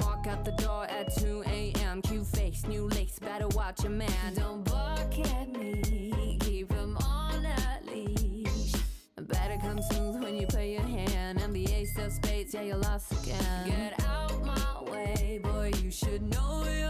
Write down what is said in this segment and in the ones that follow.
Walk out the door at 2 a.m. Cute face, new lace, better watch your man. Don't bark at me, keep him on at leash. Better come smooth when you play your hand. and the ace of spades, yeah, you lost again. Get out my way, boy, you should know your.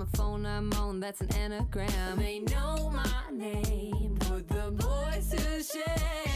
on the phone I'm on, that's an anagram. They know my name, put the boys to shame.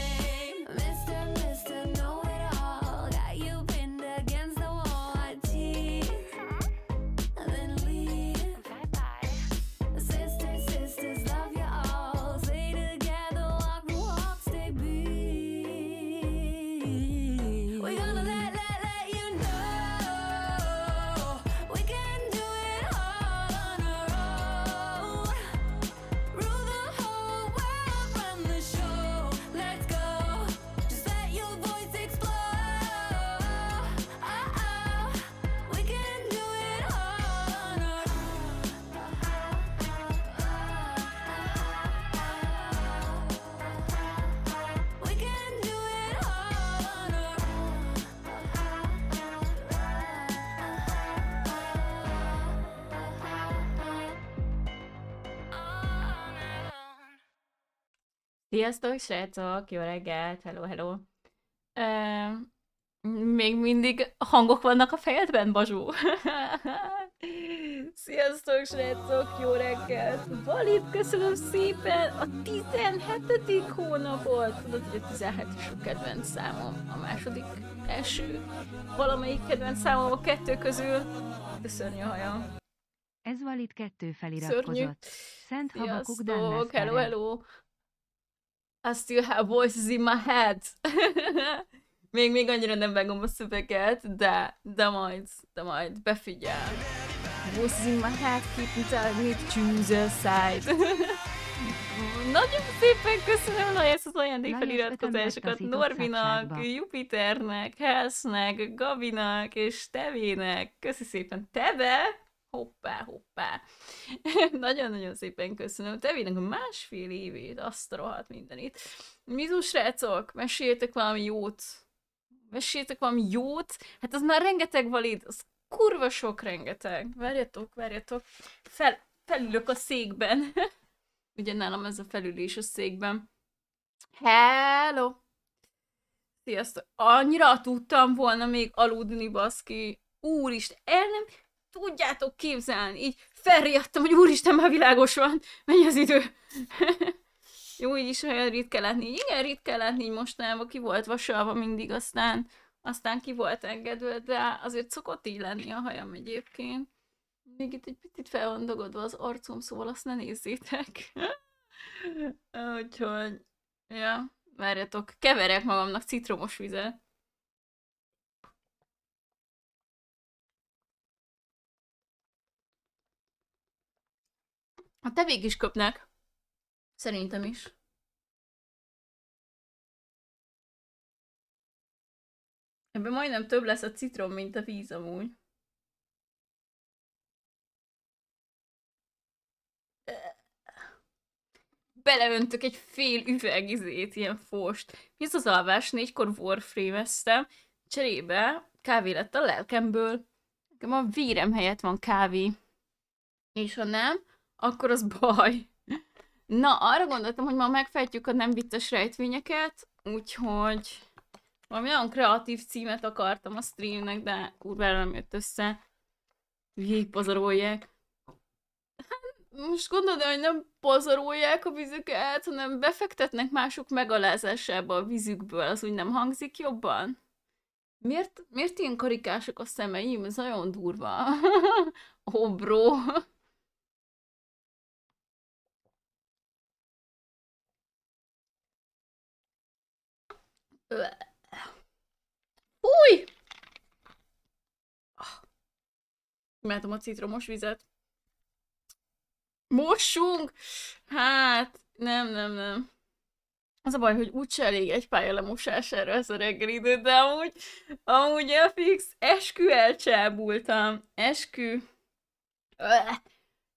Sziasztok, srácok! Jó reggelt! Hello, hello! Uh, még mindig hangok vannak a fejedben, Bazsó? Sziasztok, srácok! Jó reggelt! Valit, köszönöm szépen! A 17. hónapot! Tudod, hogy a 17 is a kedvenc számom. A második első. Valamelyik kedvenc számom a kettő közül. Köszönj a hajam. Ez valit kettő feliratkozott. Szörnyű. Szent Sziasztok, hello, hello! I still have voices in my head. még, még annyira nem vágom a szöveget, de, de majd, de majd, befigyel. Voices in my head, keep me telling me to choose a side. Nagyon szépen köszönöm Lajesz az ajándék feliratkozásokat Norvinak, Jupiternek, Helsznek, Gabinak és Tevének. Köszi szépen. Tebe! Hoppá, hoppá. Nagyon-nagyon szépen köszönöm. Tevének a másfél évét, azt a rohadt mindenit. Mizus srácok, meséltek valami jót. Meséltek valami jót. Hát az már rengeteg valid, az kurva sok rengeteg. Várjatok, várjatok. Fel, felülök a székben. Ugye nálam ez a felülés a székben. Hello! Sziasztok! Annyira tudtam volna még aludni, baszki. Úristen, el nem tudjátok képzelni, így felriadtam, hogy úristen, már világos van, mennyi az idő. Jó, így is olyan ritka látni. Így, igen, ritka látni így mostanában, ki volt vasalva mindig, aztán, aztán ki volt engedve, de azért szokott így lenni a hajam egyébként. Még itt egy picit fel van dogodva az arcom, szóval azt ne nézzétek. Úgyhogy, ja, várjatok, keverek magamnak citromos vizet. A végig is köpnek. Szerintem is. Ebben majdnem több lesz a citrom, mint a víz amúgy. Beleöntök egy fél üveg izét, ilyen fost. Mi az alvás? Négykor warframe-eztem. Cserébe kávé lett a lelkemből. Nekem a vérem helyett van kávé. És ha nem, akkor az baj. Na, arra gondoltam, hogy ma megfejtjük a nem vicces rejtvényeket, úgyhogy valami olyan kreatív címet akartam a streamnek, de kurvára nem jött össze. Végig pazarolják. Hát, most gondolod, hogy nem pazarolják a vizüket, hanem befektetnek mások megalázásába a vizükből, az úgy nem hangzik jobban? Miért, miért ilyen karikások a szemeim? Ez nagyon durva. Obró. oh, Új! Imádom ah. a citromos vizet. Mossunk! Hát, nem, nem, nem. Az a baj, hogy úgyse elég egy pálya lemosására ez a reggel idő, de amúgy, amúgy a fix eskü elcsábultam. Eskü. Öh.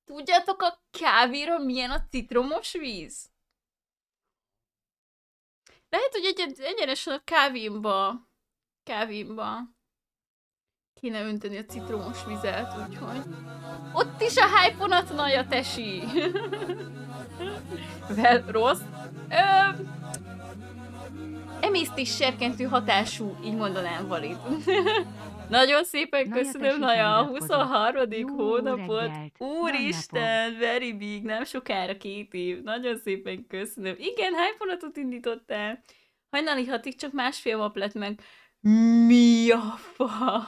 Tudjátok a kávéra milyen a citromos víz? Lehet, hogy egy egyenesen a kávémba, kávémba kéne önteni a citromos vizet, úgyhogy... Ott is a hype a tesi! Vel, rossz. Ö, emésztés serkentő hatású, így mondanám valit. Nagyon szépen köszönöm, Naja, a 23. hónapot. Reggelt. Úristen, very big, nem sokára két év. Nagyon szépen köszönöm. Igen, hány vonatot indítottál? Hajnali hatig csak másfél nap lett meg. Mi a fasz?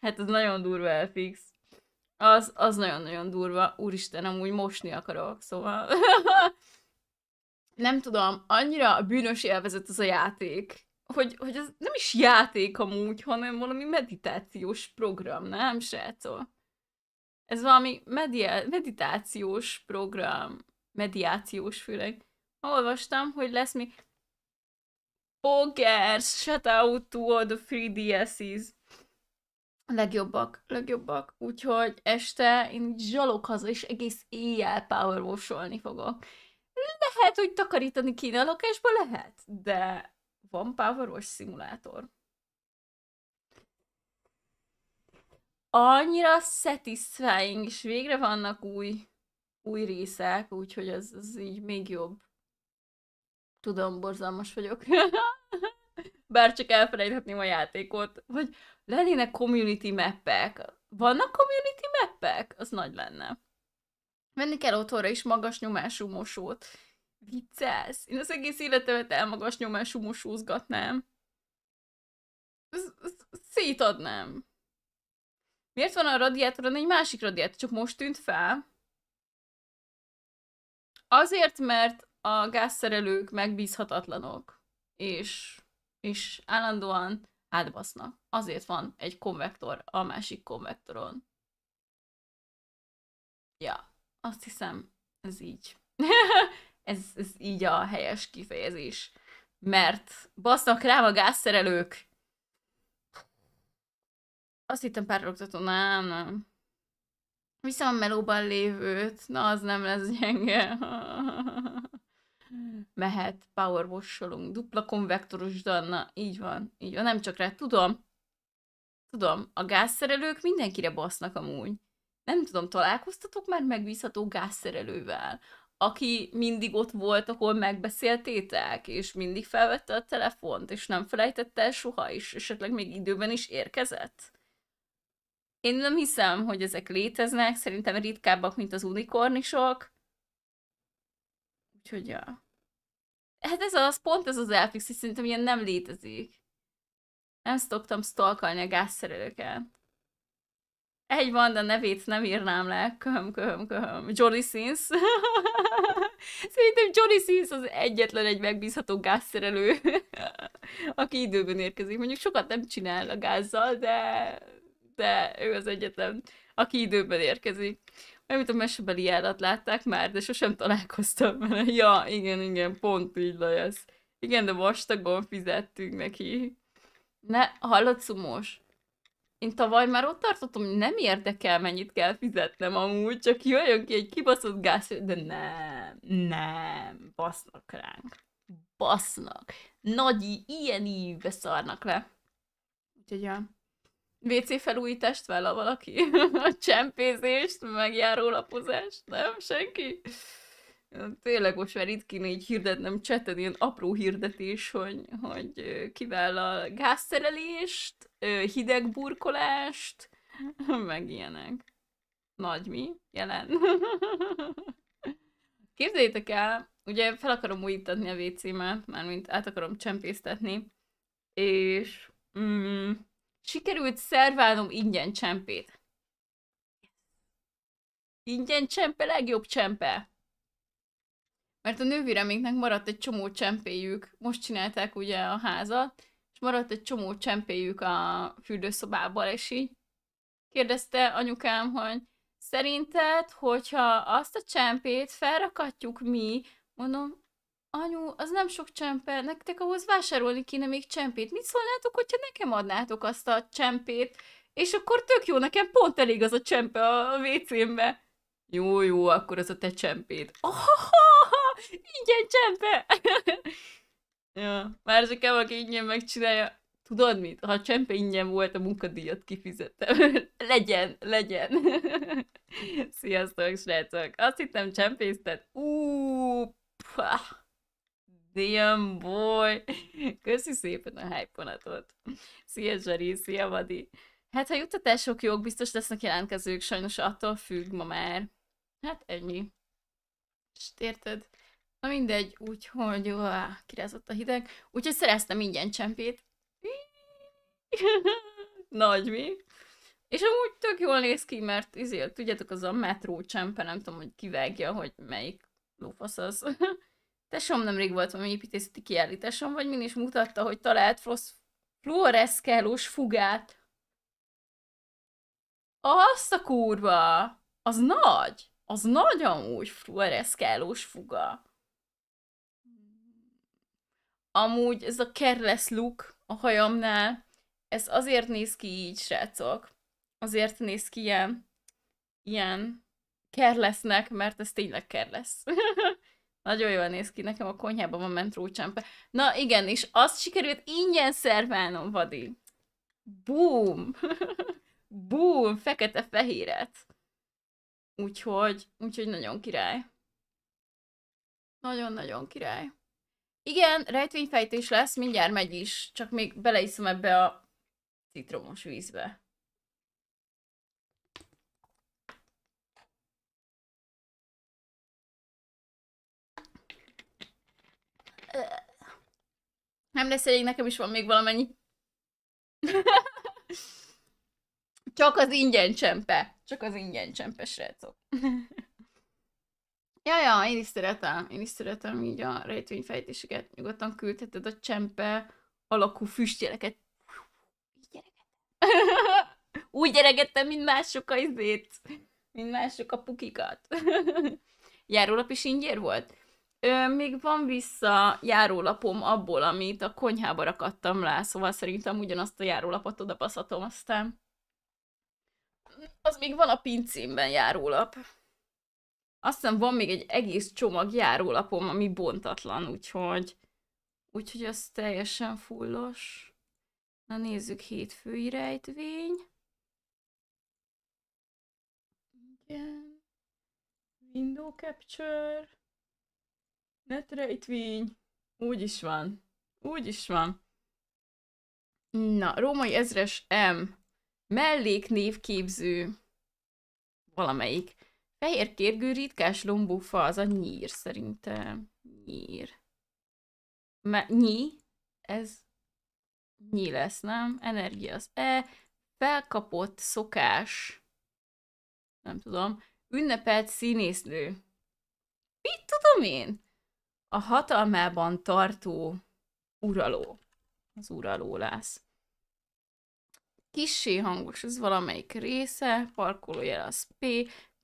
Hát ez nagyon durva, fix. Az, az nagyon-nagyon durva. Úristen, amúgy mosni akarok, szóval... nem tudom, annyira bűnös élvezet az a játék hogy, hogy ez nem is játék amúgy, hanem valami meditációs program, nem, srácol? Ez valami media- meditációs program, mediációs főleg. Olvastam, hogy lesz még Poker, shut out to all the free dss Legjobbak, legjobbak. Úgyhogy este én zsalok haza, és egész éjjel power fogok. Lehet, hogy takarítani kéne a lakásba, lehet, de van power szimulátor. Annyira satisfying, és végre vannak új, új részek, úgyhogy ez, ez így még jobb. Tudom, borzalmas vagyok. Bár csak elfelejthetném a játékot. Vagy lennének community mappek. Vannak community mappek? Az nagy lenne. Venni kell otthonra is magas nyomású mosót. Viccelsz. Én az egész életemet elmagas nyomású mosúzgatnám. Szétadnám. Miért van a radiátoron egy másik radiátor? Csak most tűnt fel. Azért, mert a gázszerelők megbízhatatlanok, és, és állandóan átbasznak. Azért van egy konvektor a másik konvektoron. Ja, azt hiszem, ez így. Ez, ez így a helyes kifejezés. Mert basznak rá a gázszerelők. Azt hittem párologtató, nem, nem. Viszem a melóban lévőt, na az nem lesz gyenge. Mehet, powerwasholunk, dupla konvektoros Danna, így van, így van, nem csak rá, tudom. Tudom, a gázszerelők mindenkire basznak amúgy. Nem tudom, találkoztatok már megbízható gázszerelővel, aki mindig ott volt, ahol megbeszéltétek, és mindig felvette a telefont, és nem felejtette el soha, és esetleg még időben is érkezett? Én nem hiszem, hogy ezek léteznek, szerintem ritkábbak, mint az unikornisok. Úgyhogy, ja. Hát ez az, pont ez az elfix, szerintem ilyen nem létezik. Nem szoktam stalkalni a gázszerelőket. Egy van, de nevét nem írnám le. Köhöm, köhöm, köhöm. Jolly Sins. Szerintem Jolly Sins az egyetlen egy megbízható gázszerelő, aki időben érkezik. Mondjuk sokat nem csinál a gázzal, de, de ő az egyetlen, aki időben érkezik. Nem tudom, mesebeli járat látták már, de sosem találkoztam vele. Ja, igen, igen, pont így lesz. Igen, de vastagon fizettünk neki. Ne, hallod, szumos? Én tavaly már ott tartottam, hogy nem érdekel, mennyit kell fizetnem amúgy, csak jöjjön ki egy kibaszott gáz, de nem, nem, basznak ránk. Basznak. Nagy, ilyen ívbe szarnak le. Úgyhogy a WC felújítást vele valaki? A csempézést, megjáró lapozást? Nem? Senki? Tényleg most már itt kéne így hirdetnem cseten ilyen apró hirdetés, hogy, hogy a gázszerelést, hideg burkolást, meg ilyenek. Nagy mi? Jelen. Képzeljétek el, ugye fel akarom újítatni a WC-met, mármint át akarom csempésztetni, és mm, sikerült szerválnom ingyen csempét. Ingyen csempe legjobb csempe! Mert a nővéreménknek maradt egy csomó csempéjük, most csinálták ugye a házat, maradt egy csomó csempéjük a fürdőszobából, és így kérdezte anyukám, hogy szerinted, hogyha azt a csempét felrakatjuk mi, mondom, anyu, az nem sok csempe, nektek ahhoz vásárolni kéne még csempét. Mit szólnátok, hogyha nekem adnátok azt a csempét? És akkor tök jó, nekem pont elég az a csempe a WC-mbe. Jó, jó, akkor az a te oh, Oh, ingyen csempe! Ja, már ezek kell valaki ingyen megcsinálja. Tudod mit? Ha csempe ingyen volt, a munkadíjat kifizettem. legyen, legyen. Sziasztok, srácok. Azt hittem csempésztet. Úúúú. Damn boy. Köszi szépen a hype Szia Zsari, szia Vadi. Hát ha juttatások jók, biztos lesznek jelentkezők, sajnos attól függ ma már. Hát ennyi. És érted? Na mindegy, úgyhogy uh, kirázott a hideg. Úgyhogy szereztem ingyen csempét. Nagy mi? És amúgy tök jól néz ki, mert izé, tudjátok, az a metró csempe, nem tudom, hogy kivágja, hogy melyik lófasz az. Tesóm nemrég volt valami építészeti kiállításom, vagy min is mutatta, hogy talált frosz fluoreszkálós fugát. Azt a kurva! Az nagy! Az nagyon úgy fluoreszkálós fuga. Amúgy ez a careless look a hajamnál, ez azért néz ki így, srácok. Azért néz ki ilyen, ilyen kerlesznek, mert ez tényleg kerlesz. Nagyon jól néz ki, nekem a konyhában van ment rócsámpe. Na igen, és azt sikerült ingyen szerválnom, Vadi. Boom! Boom! Fekete-fehéret. Úgyhogy, úgyhogy nagyon király. Nagyon-nagyon király. Igen, rejtvényfejtés lesz, mindjárt megy is, csak még beleiszom ebbe a citromos vízbe. Nem lesz elég, nekem is van még valamennyi. Csak az ingyen csempe. Csak az ingyen csempe, srácok. Ja, ja, én is szeretem. Én is szeretem így a rejtvényfejtéseket. Nyugodtan küldheted a csempe alakú füstjeleket. Úgy gyeregettem, mint mások a izét. Mint mások a pukikat. Járólap is ingyér volt? Ö, még van vissza járólapom abból, amit a konyhába rakattam le, szóval szerintem ugyanazt a járólapot oda aztán. Az még van a pincémben járólap. Azt hiszem van még egy egész csomag járólapom, ami bontatlan, úgyhogy, úgyhogy az teljesen fullos. Na nézzük hétfői rejtvény. Igen. Window Capture. rejtvény. Úgy is van. Úgy is van. Na, római ezres M. Melléknévképző. Valamelyik. Fehér kérgő ritkás lombófa az a nyír szerintem. Nyír. Me nyi, ez nyi lesz, nem? Energia az E. Felkapott szokás. Nem tudom. Ünnepelt színésznő. Mit tudom én? A hatalmában tartó uraló. Az uraló lesz. Kissé hangos, ez valamelyik része, parkolójel az P,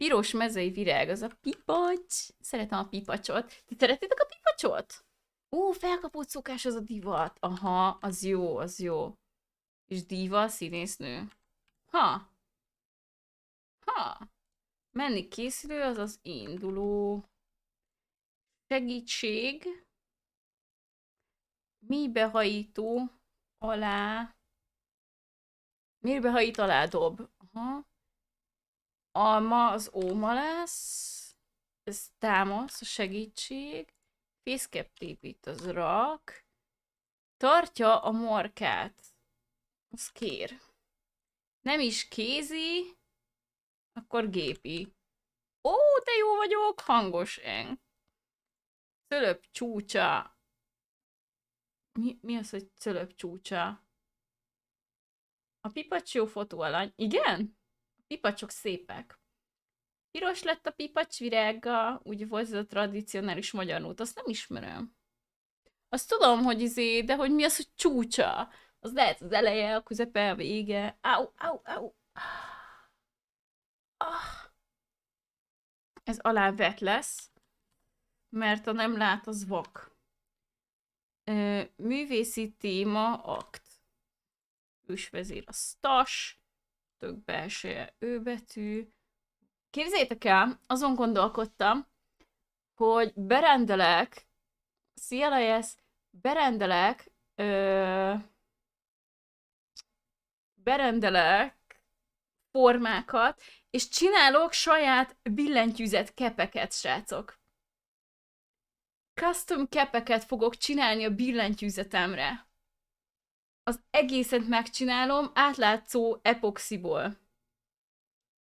piros mezei virág, az a pipacs. Szeretem a pipacsot. Ti szeretitek a pipacsot? Ó, felkapott szokás az a divat. Aha, az jó, az jó. És diva, színésznő. Ha. Ha. Menni készülő, az az induló. Segítség. behajító alá. behajít alá dob. Aha. Alma az óma lesz. Ez támasz, a segítség. Fészkebb tépít az rak. Tartja a morkát. Az kér. Nem is kézi, akkor gépi. Ó, te jó vagyok, hangos eng. Cölöp csúcsa. Mi, mi az, hogy cölöp csúcsa? A pipacsó fotóalany. Igen? pipacsok szépek. Piros lett a pipacs virága, úgy volt ez a tradicionális magyar út, azt nem ismerem. Azt tudom, hogy izé, de hogy mi az, hogy csúcsa? Az lehet az eleje, a közepe, a vége. Au, au, au. Ah. Ez alá vet lesz, mert a nem lát, az vak. Művészi téma, akt. Ősvezér a stas tök belseje ő betű. Képzétek el, azon gondolkodtam, hogy berendelek, CLIS, berendelek, ö, berendelek formákat, és csinálok saját billentyűzet kepeket, srácok. Custom kepeket fogok csinálni a billentyűzetemre az egészet megcsinálom átlátszó epoxiból.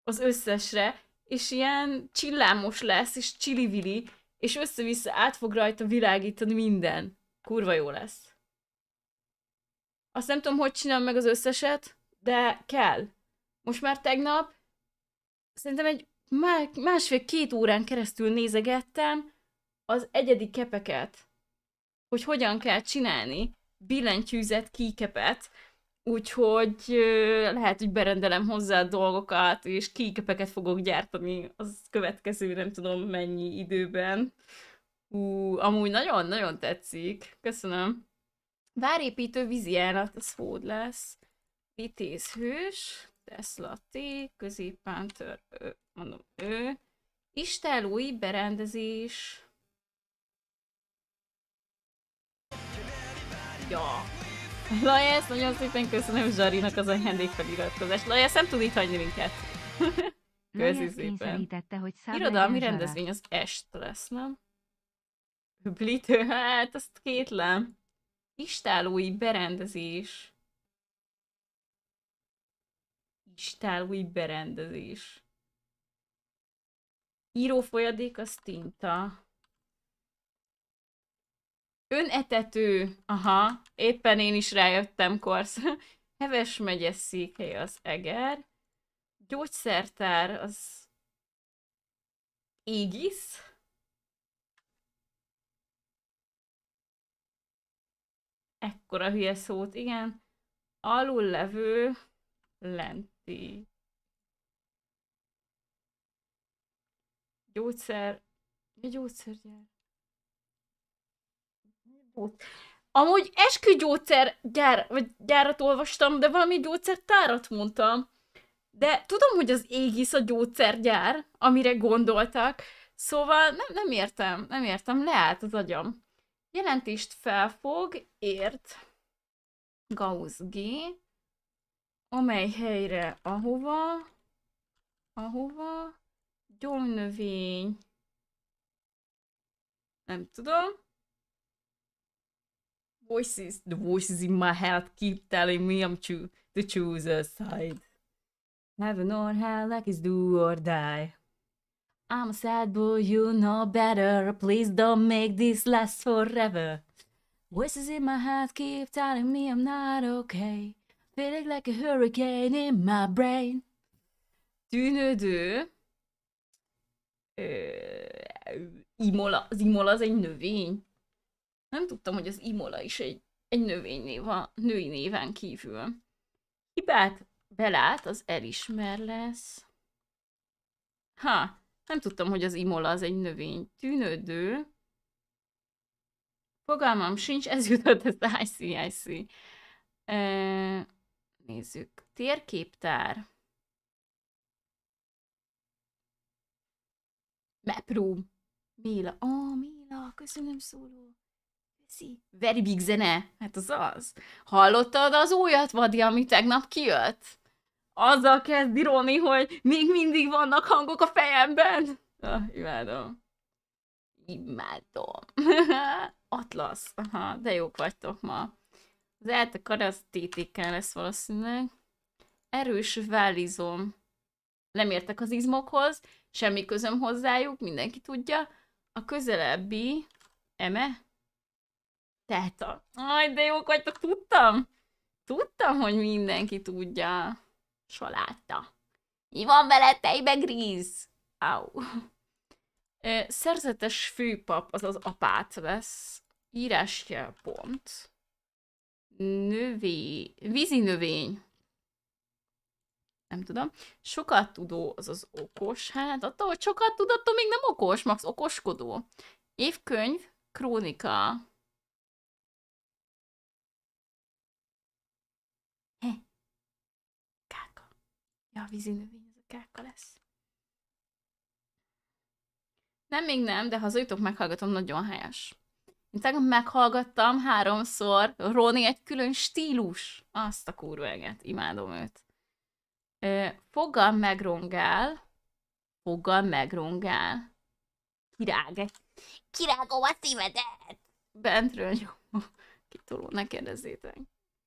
Az összesre, és ilyen csillámos lesz, és csilivili, és össze-vissza át fog rajta világítani minden. Kurva jó lesz. Azt nem tudom, hogy csinálom meg az összeset, de kell. Most már tegnap szerintem egy másfél-két órán keresztül nézegettem az egyedi kepeket, hogy hogyan kell csinálni, billentyűzet kíkepet, úgyhogy lehet, hogy berendelem hozzá dolgokat, és kíkepeket fogok gyártani az következő nem tudom mennyi időben. Hú, amúgy nagyon-nagyon tetszik. Köszönöm. Várépítő vízijárat, az fód lesz. hős, Tesla T, középpántör, mondom ő. Istálói berendezés, Ja. Lajesz, nagyon szépen köszönöm Zsarinak az ajándékfeliratkozást. Lajesz nem tud itt hagyni minket. Köszi szépen. Hogy Irodalmi rendezvény az est lesz, nem? Blitő, hát azt kétlem. Istálói berendezés. Istálói berendezés. Írófolyadék az tinta. Önetető. Aha, éppen én is rájöttem, Korsz. Heves megye székely az Eger. Gyógyszertár az Égisz. Ekkora hülye szót, igen. Alul levő lenti. Gyógyszer. Mi gyógyszergyár? ott. Amúgy gyógyszer gyár, vagy gyárat olvastam, de valami gyógyszertárat mondtam. De tudom, hogy az égisz a gyógyszergyár, amire gondoltak, szóval nem, nem értem, nem értem, leállt az agyam. Jelentést felfog, ért Gauss G, amely helyre ahova, ahova, Gyógynövény. nem tudom, voices, the voices in my head keep telling me I'm to to choose a side. Heaven or hell, like it's do or die. I'm a sad boy, you know better. Please don't make this last forever. Voices in my head keep telling me I'm not okay. Feeling like a hurricane in my brain. D'une, deux. Euh, Imola, Imola, c'est une Nem tudtam, hogy az Imola is egy, egy növénynév, a női néven kívül. Hibát belát, az elismer lesz. Ha, nem tudtam, hogy az Imola az egy növény. Tűnődő. Fogalmam sincs, ez jutott az ICIC. E, nézzük. Térképtár. Meprú. Méla. Ó, oh, Mila. köszönöm szóló. Geci, very big zene, hát az az. Hallottad az újat, Vadi, ami tegnap kijött? Azzal kezd dironi, hogy még mindig vannak hangok a fejemben. Ah, imádom. Imádom. Atlasz. Aha, de jók vagytok ma. Az eltekar az TTK lesz valószínűleg. Erős válizom. Nem értek az izmokhoz, semmi közöm hozzájuk, mindenki tudja. A közelebbi eme tehát, a... aj, de jók vagytok, tudtam. Tudtam, hogy mindenki tudja. Saláta. Mi van vele, tejbe gríz? Au. Szerzetes főpap, azaz apát vesz. Írásja pont. Növény. Vízi növény. Nem tudom. Sokat tudó, azaz okos. Hát attól, hogy sokat tud, attól még nem okos, max okoskodó. Évkönyv, krónika, Ja, a vízinövény az a káka lesz. Nem, még nem, de ha hazajutok, meghallgatom, nagyon helyes. Én tegnap meghallgattam háromszor, Roni egy külön stílus. Azt a kurveget, imádom őt. Fogal megrongál, foggal megrongál. Kirág. Kirágom a szívedet! Bentről jó. Kitoló, ne kérdezzétek.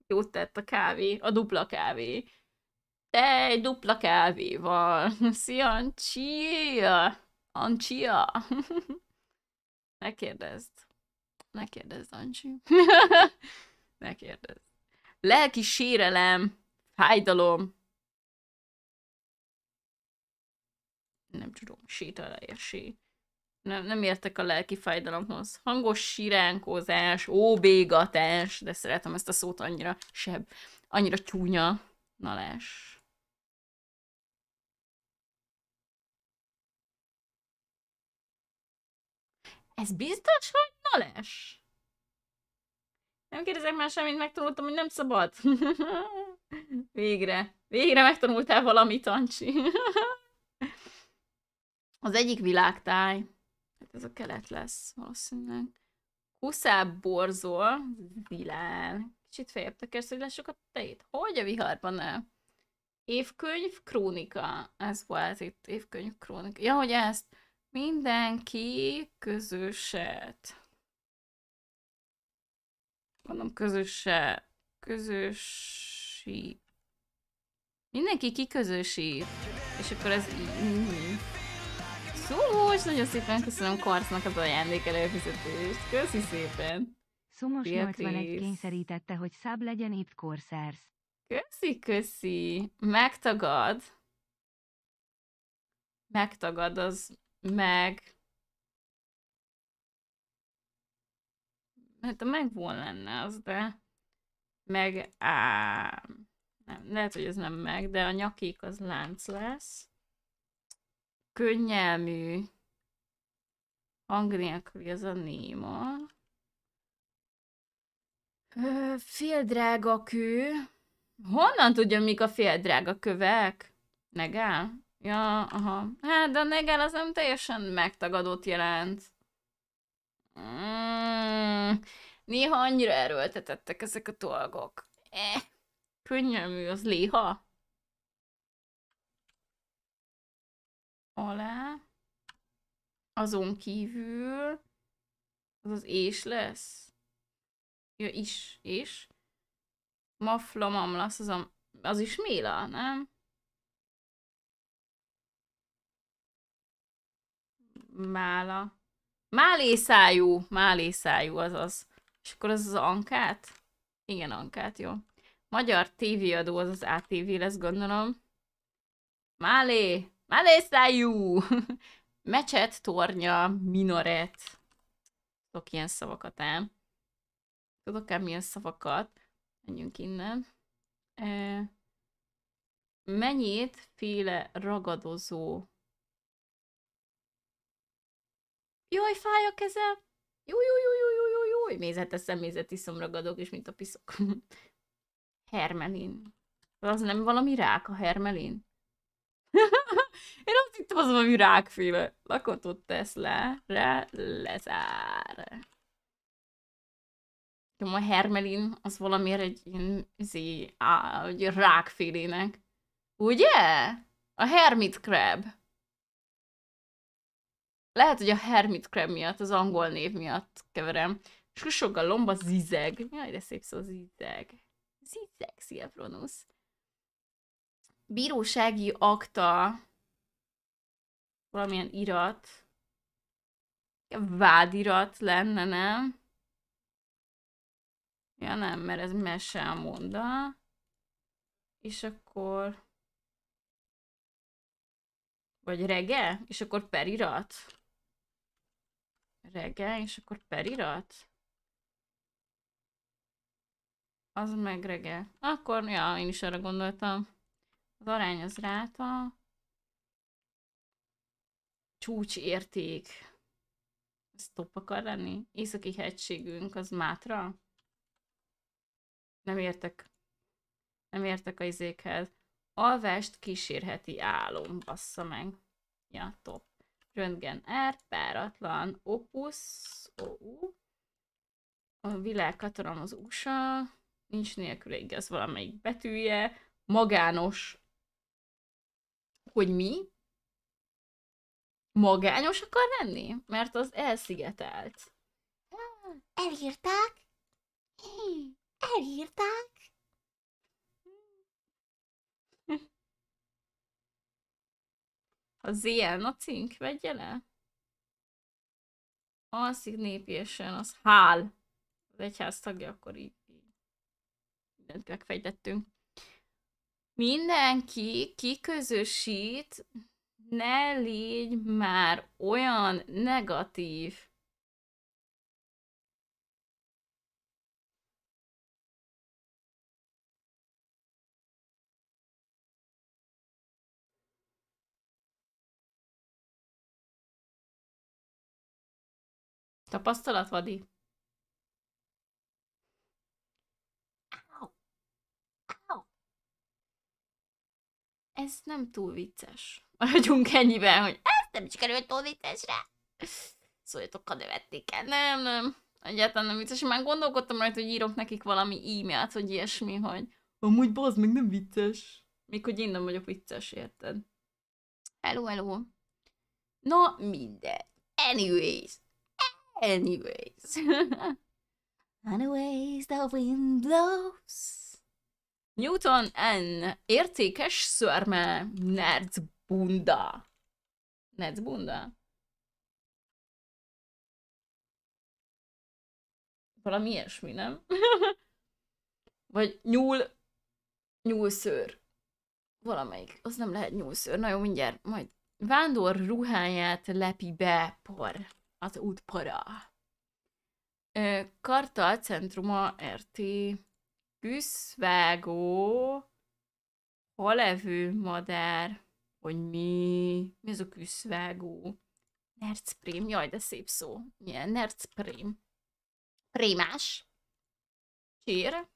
Jót tett a kávé, a dupla kávé. Tej, dupla kávéval. Szia, Ancsia! Ancsia! ne kérdezd. Ne kérdezd, Ancsi. ne kérdezd. Lelki sérelem, fájdalom. Nem tudom, érsé. Nem, nem értek a lelki fájdalomhoz. Hangos siránkozás, óbégatás, de szeretem ezt a szót annyira sebb, annyira csúnya. Na láss. Ez biztos, hogy nales? Nem kérdezek már semmit, megtanultam, hogy nem szabad. Végre. Végre megtanultál valamit, Ancsi. Az egyik világtáj. Hát ez a kelet lesz valószínűleg. Kuszább borzol. Vilán. Kicsit feljebb tekersz, hogy lesz a tejét. Hogy a viharban el? Évkönyv, krónika. Ez volt itt. Évkönyv, krónika. Ja, hogy ezt. Mindenki közöset. Mondom, közöse. Közösi. Mindenki kiközösi, És akkor ez így. Mm -hmm. Szumos, nagyon szépen köszönöm Karcnak az ajándék előfizetést. Köszi szépen. Szumos 81 kényszerítette, hogy száb legyen itt Corsairs. Köszi, köszi. Megtagad. Megtagad az meg hát a megvon lenne az, de meg á, nem, lehet, hogy ez nem meg, de a nyakék az lánc lesz. Könnyelmű hang nélküli az a néma. Féldrága kő. Honnan tudja, mik a féldrága kövek? Negál? Ja, aha. Hát, de a negel az nem teljesen megtagadott jelent. Mm, néha annyira erőltetettek ezek a dolgok. Eh, könnyelmű az léha. Alá. Azon kívül. Az az és lesz. Ja, is, és. Mafla, mamlasz, az a... Az is Méla, nem? Mála. Málészájú, málészájú, az És akkor az az Ankát? Igen, Ankát, jó. Magyar tévéadó, az az ATV lesz, gondolom. Málé, málészájú! Mecset, tornya, minaret. Tudok ilyen szavakat ám. Tudok ám ilyen szavakat. Menjünk innen. E, mennyit féle ragadozó Jaj, fáj a keze! Jó, jó, jó, jó, jó, jó, jó, mézet hát a személyzet, iszom ragadok, és mint a piszok. hermelin. Az nem valami rák a hermelin? Én azt hittem az valami rákféle. Lakotot tesz le, Re lezár. Tudom, a hermelin az valamiért egy ilyen zi, izé, á, rákfélének. Ugye? A hermit crab. Lehet, hogy a Hermit Crab miatt, az angol név miatt keverem. Susog a lomba zizeg. Jaj, de szép szó, zizeg. Zizeg, szia Pronusz. Bírósági akta. Valamilyen irat. Vádirat lenne, nem? Ja nem, mert ez a monda. És akkor... Vagy rege? És akkor perirat? reggel, és akkor perirat? Az meg reggel. Akkor, ja, én is arra gondoltam. Az arány az ráta. Csúcsérték. Ez top akar lenni? Északi hegységünk az Mátra? Nem értek. Nem értek a izékhez. Alvást kísérheti álom, bassza meg. Ja, top. Röntgen R, páratlan, Opus, OU, a világkatonom az USA, nincs nélküle igaz valamelyik betűje, magános, hogy mi? Magányos akar lenni? Mert az elszigetelt. Elírták? Elírták? A ZN a cink, vegye le. Alszik népiesen, az hál. Az egyház tagja, akkor így mindent megfejtettünk. Mindenki kiközösít, ne légy már olyan negatív. Tapasztalat, Vadi? Ez nem túl vicces. Maradjunk ennyiben, hogy ez nem is került túl viccesre. Szóljatok, ha nevették el. Nem, nem. Egyáltalán nem vicces. Már gondolkodtam rajta, hogy írok nekik valami e-mailt, hogy ilyesmi, hogy amúgy bazd meg nem vicces. Még hogy én nem vagyok vicces, érted? Hello, hello. Na, minden. Anyways. Anyways. Anyways, the wind blows. Newton N. Értékes szörme. Nerds bunda. Nerds bunda? Valami ilyesmi, nem? Vagy nyúl, nyúlszőr. Valamelyik. Az nem lehet nyúlszőr. Na jó, mindjárt majd vándor ruháját lepi be por az útpara. Karta centruma RT Küszvágó Halevő madár Hogy mi? Mi ez a küszvágó? Nercprém, jaj, de szép szó. Milyen? nercprém. Prémás. Csír.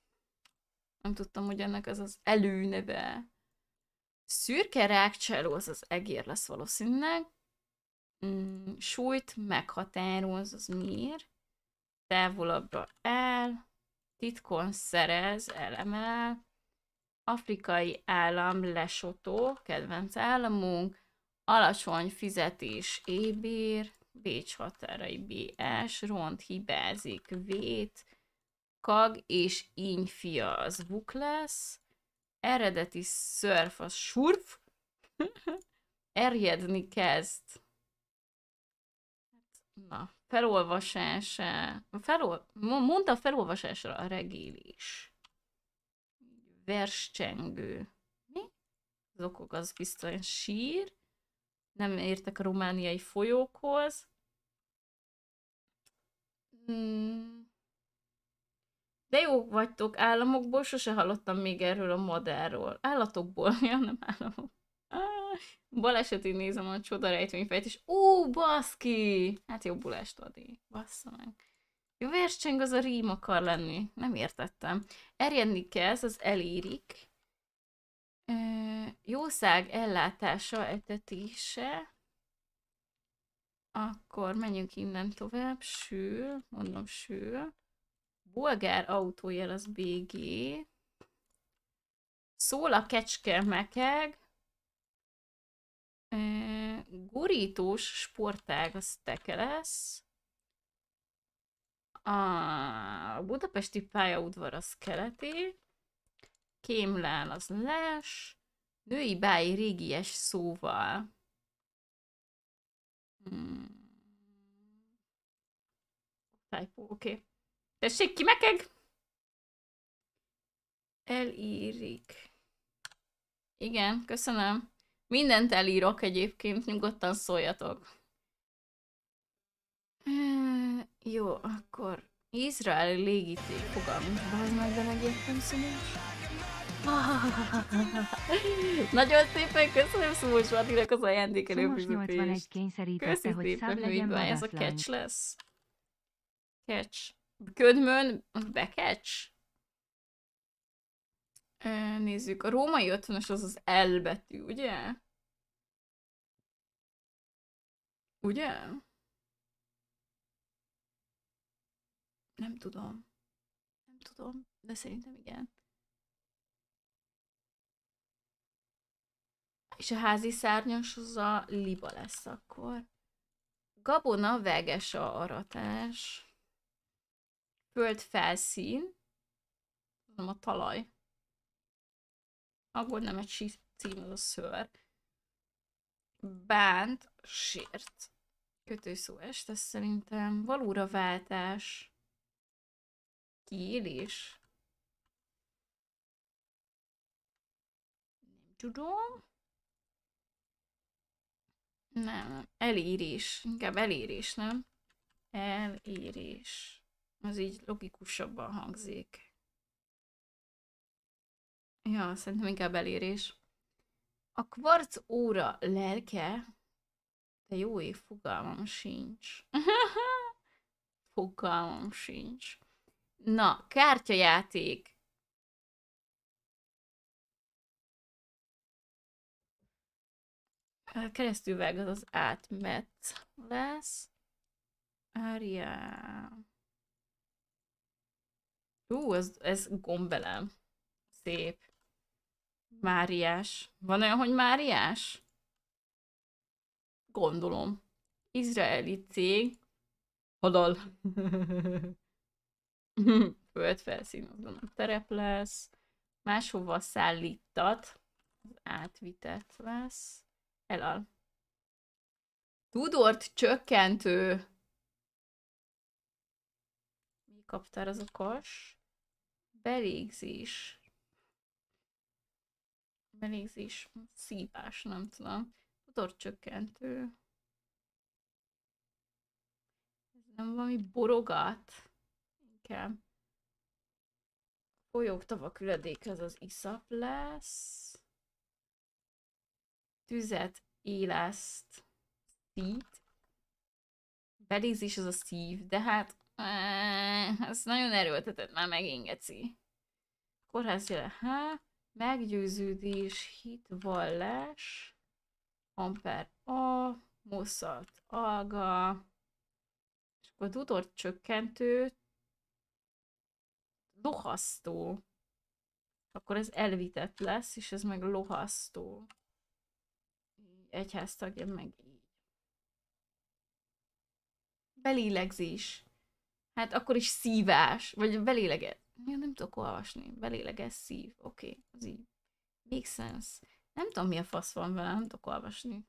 Nem tudtam, hogy ennek az az előneve. Szürke rákcsáló, az az egér lesz valószínűleg mm, súlyt meghatároz, az mér, távolabbra el, titkon szerez, elemel, afrikai állam lesotó, kedvenc államunk, alacsony fizetés ébér, Bécs határai BS, ront hibázik vét, kag és íny fia az buk lesz, eredeti szörf az surf, erjedni kezd, Na, felolvasás, Felol, mondta felolvasásra a regélés. Verscsengő. Mi? Zokog az biztosan sír. Nem értek a romániai folyókhoz. Hmm. De jó vagytok államokból, sose hallottam még erről a madárról. Állatokból, ja, nem államok. Ah, baleseti nézem a csoda rejtvényfejt, és ú, baszki! Hát jó bulást, adni. Bassza meg. Jó verseng az a rím akar lenni. Nem értettem. Erjedni kezd, az elérik. Ö, jószág ellátása, etetése. Akkor menjünk innen tovább. Sül, mondom sül. Bolgár autójel az BG. Szól a kecske mekeg. E, gurítós sportág, az teke lesz. A budapesti pályaudvar az keleti. Kémlán az les. Női báj régies szóval. Hmm. Typo, oké. Okay. Tessék, ki mekeg? Elírik. Igen, köszönöm. Mindent elírok egyébként, nyugodtan szóljatok. Jó, akkor Izrael légíték fogalmunk. Az meg, de megértem szomorús. Nagyon szépen köszönöm Szumos Vatinak az ajándékelő fizetést. Köszönöm szépen, hogy ez a catch lesz. Catch. Ködmön, becatch. Nézzük, a római ötvenes az az L betű, ugye? Ugye? Nem tudom. Nem tudom, de szerintem igen. És a házi szárnyas az a liba lesz akkor. Gabona veges a aratás. Föld felszín. Nem a talaj. Abból nem egy cím az a szőr. Bánt, sért. Kötőszó este szerintem. Valóra váltás. Kiélés. Nem tudom. Nem, elérés. Inkább elérés, nem? Elérés. Az így logikusabban hangzik. Ja, szerintem inkább elérés. A kvarc óra lelke, de jó év, fogalmam sincs. fogalmam sincs. Na, kártyajáték. Keresztülvág az az átmet lesz. Ária. Ú, ez, ez gombelem. Szép. Máriás. Van olyan, hogy Máriás? Gondolom. Izraeli cég. felszín azon a terep lesz. Máshova szállítat. Átvitet lesz. Elal. Tudort csökkentő. Mi kaptál az okos? Belégzés melézés, szívás, nem tudom, tudorcsökkentő. Ez nem valami borogat? Inkább. Folyók, tavak, üledék, ez az iszap lesz. Tüzet, éleszt, szít. Belégzés az a szív, de hát eh, ez nagyon erőltetett, már megingeci. Kórház jele, hát meggyőződés, vallás, amper A, moszalt alga, és akkor tudor csökkentő, lohasztó. Akkor ez elvitett lesz, és ez meg lohasztó. Egyháztagja meg így. Belélegzés. Hát akkor is szívás, vagy beléleget. Ja, nem tudok olvasni. beléleges szív. Oké, okay, az így. Make sense. Nem tudom, mi a fasz van vele, nem tudok olvasni.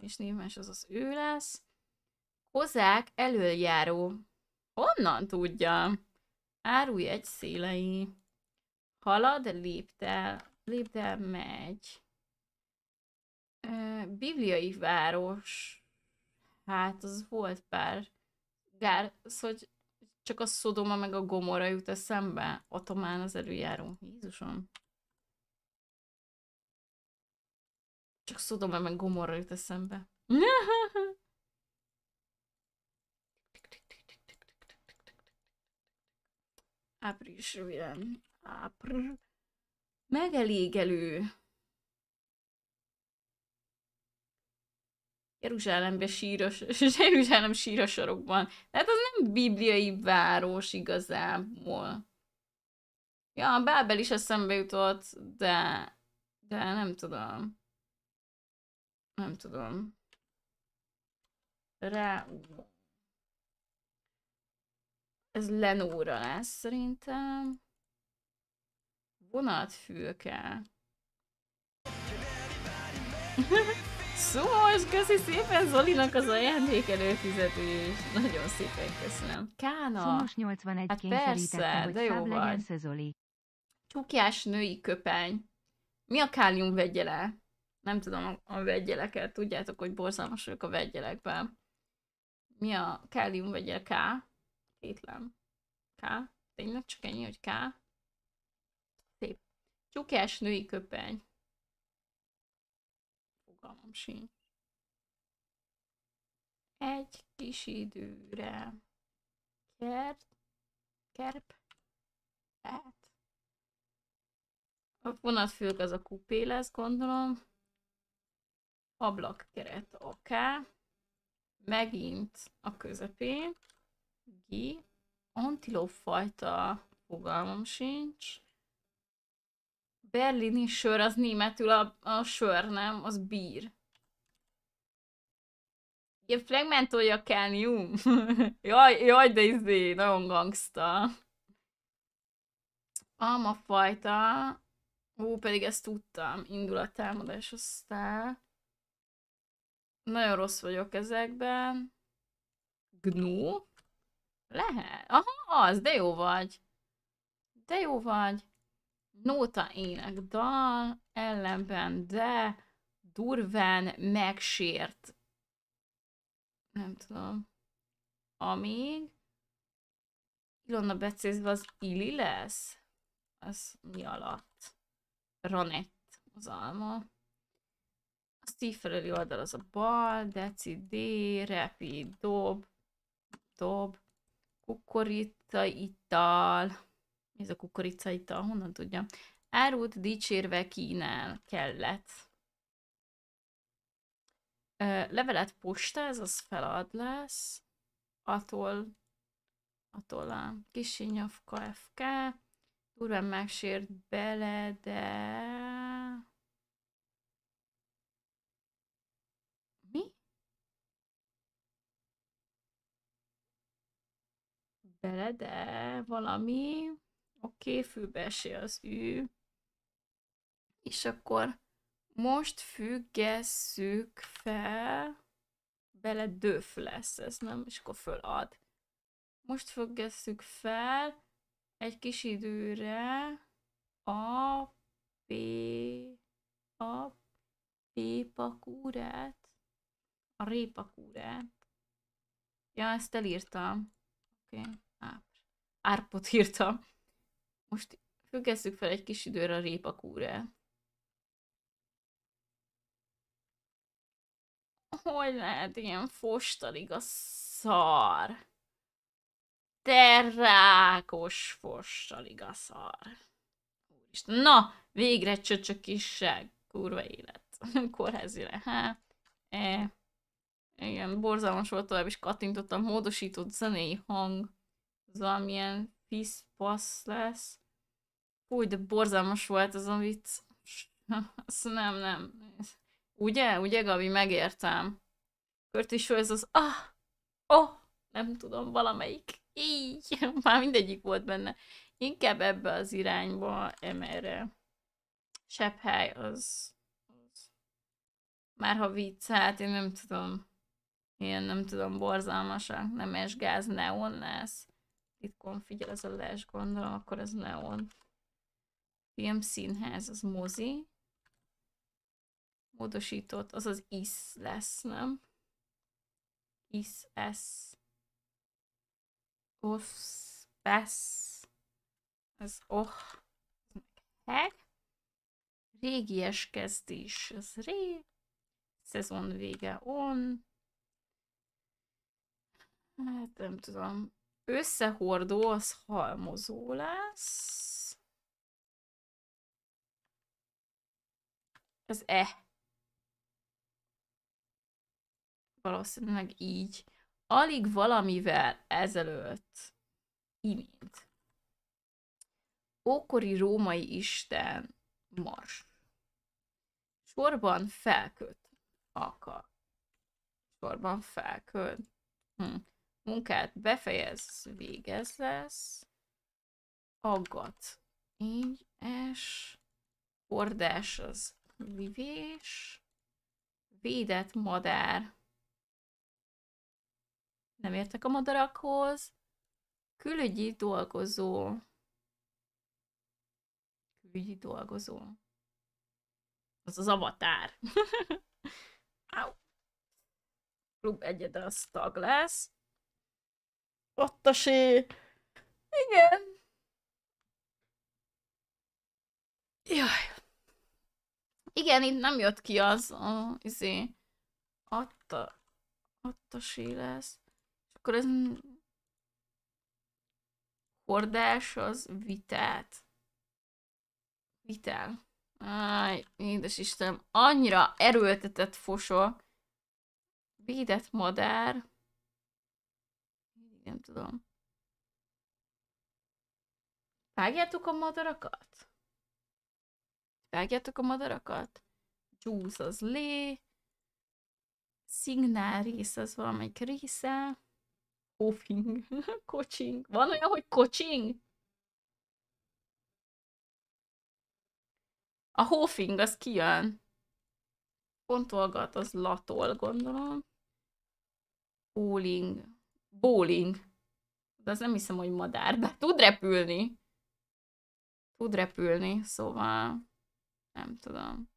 És névmás az az ő lesz. Kozák előjáró. Honnan tudja? Árulj egy szélei. Halad, léptel. Léptel megy. Ö, bibliai város. Hát, az volt pár. Gár, szóval csak a Szodoma meg a Gomorra jut eszembe. Otomán az előjáró. Jézusom. Csak Szodoma meg Gomorra jut eszembe. Április röviden. Ápr. Megelégelő. Jeruzsálembe síros, Jeruzsálem síros sorokban. Tehát az bibliai város igazából. Ja, a Bábel is eszembe jutott, de, de nem tudom. Nem tudom. Rá... Ez Lenóra lesz szerintem. Vonatfülke. Szumos, köszi szépen Zolinak az ajándék előfizetés. Nagyon szépen köszönöm. Kána. Szumos 81 hát persze, de jó van. Zoli. Csukjás női köpeny. Mi a kálium vegyele? Nem tudom a vegyeleket. Tudjátok, hogy borzalmas vagyok a vegyelekben. Mi a kálium vegyel? K? Kétlem. K? Tényleg csak ennyi, hogy K? Szép. Csukjás női köpeny fogalmam sincs. Egy kis időre kert, kerp, hát. A vonatfülk az a kupé lesz, gondolom. Ablakkeret OK. Megint a közepén. G. Antilófajta fogalmam sincs berlini sör az németül a, a sör, nem? Az bír. Ilyen fragmentolja jó? jaj, jaj, de izé, nagyon gangsta. fajta. Ó, pedig ezt tudtam. Indul a támadás, aztán... Nagyon rossz vagyok ezekben. Gnu? Lehet. Aha, az, de jó vagy. De jó vagy nóta ének dal, ellenben de durván megsért, nem tudom, amíg Ilona becézve az Ili lesz? Az mi alatt? Ronett az alma. A Steve felőli oldal az a bal, deci, d, repi, dob, dob, kukorita, ital. Ez a kukorica itt, honnan tudja? Árult, dicsérve kínál kellett. Levelet postáz, az felad lesz. Atol, atol a kisinyavka FK. Durván megsért bele, de... Mi? Bele, de valami... Oké, okay, fűbe az ű. És akkor most függesszük fel, bele döf lesz ez, nem? És akkor fölad. Most függesszük fel egy kis időre a P a pépakúrát, a répakúrát. Ja, ezt elírtam. Oké, okay. árpot írtam. Most függesszük fel egy kis időre a répakúrát. Hogy lehet ilyen fostalig a szar? Te rákos fostalig a szar. Úristen. Na, végre csöcsök kisság. Kurva élet. Kórházi lehet. E, igen, borzalmas volt, tovább is kattintottam, módosított zenei hang, az valamilyen 10 passz lesz. Új, de borzalmas volt az a vicc. Azt nem, nem. Ugye? Ugye, Gabi? Megértem. Curtis ez az ah, oh, nem tudom, valamelyik. Így, már mindegyik volt benne. Inkább ebbe az irányba, emerre. Sebb hely az, az. Már ha vicc, hát én nem tudom. Ilyen nem tudom, borzalmasak, nemes gáz, neon lesz titkon figyel ez a les, gondolom, akkor ez neon. Film színház, az mozi. Módosított, az az is lesz, nem? Is S. Offs, besz. Ez oh. Heg. Régies kezdés, ez ré. Szezon vége on. Hát nem tudom összehordó az halmozó lesz. Az E. Valószínűleg így. Alig valamivel ezelőtt. Imént. Ókori római isten Mars. Sorban felköt. Akar. Sorban felköt. Hm. Munkát befejez, végez lesz. Aggat. Így, es. Ordás az vivés. Védett madár. Nem értek a madarakhoz. Külügyi dolgozó. Külügyi dolgozó. Az az avatár. Klub az tag lesz attasé. Igen. Jaj. Igen, itt nem jött ki az, a, izé, atta, attasé lesz. És akkor ez hordás az vitát. Vitel. Áj, édes Istenem, annyira erőltetett fosol. Védett madár nem tudom. Vágjátok a madarakat? Vágjátok a madarakat? Juice az lé, szignál rész az valamelyik része, Hoffing, kocsing. Van olyan, hogy kocsing? A Hoffing az kijön. Pontolgat az latol, gondolom. Óling. Bowling. De az nem hiszem, hogy madár, de tud repülni. Tud repülni, szóval nem tudom.